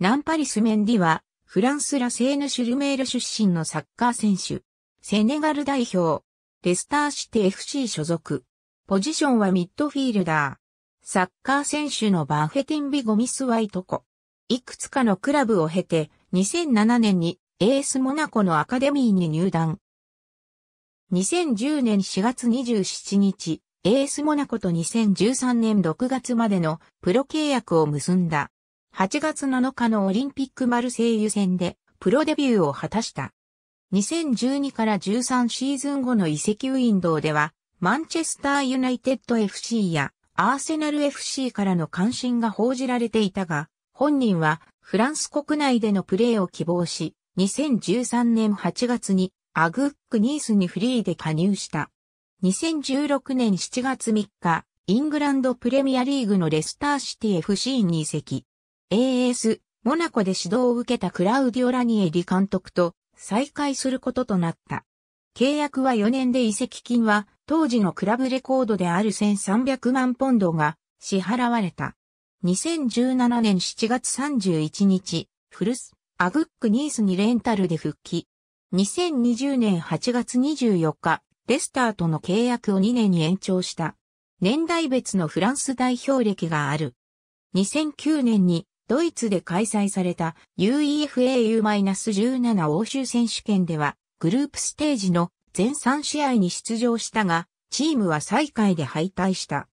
ナンパリス・メンディは、フランス・ラセーヌ・シュルメール出身のサッカー選手。セネガル代表。レスターシティ FC 所属。ポジションはミッドフィールダー。サッカー選手のバーフェティンビ・ゴミス・ワイトコ。いくつかのクラブを経て、2007年にエースモナコのアカデミーに入団。2010年4月27日、エースモナコと2013年6月までのプロ契約を結んだ。8月7日のオリンピックマルセイユ戦でプロデビューを果たした。2012から13シーズン後の移籍ウィンドウでは、マンチェスターユナイテッド FC やアーセナル FC からの関心が報じられていたが、本人はフランス国内でのプレーを希望し、2013年8月にアグックニースにフリーで加入した。2016年7月3日、イングランドプレミアリーグのレスターシティ FC に移籍。AS、モナコで指導を受けたクラウディオ・ラニエリ監督と再会することとなった。契約は4年で移籍金は当時のクラブレコードである1300万ポンドが支払われた。2017年7月31日、フルス、アグックニースにレンタルで復帰。2020年8月24日、レスターとの契約を2年に延長した。年代別のフランス代表歴がある。2009年にドイツで開催された UEFAU-17 欧州選手権では、グループステージの全3試合に出場したが、チームは最下位で敗退した。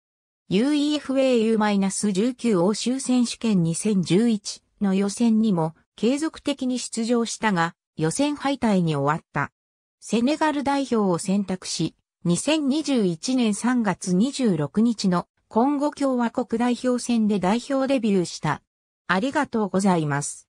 UEFAU-19 欧州選手権2011の予選にも継続的に出場したが、予選敗退に終わった。セネガル代表を選択し、2021年3月26日の今後共和国代表戦で代表デビューしたありがとうございます。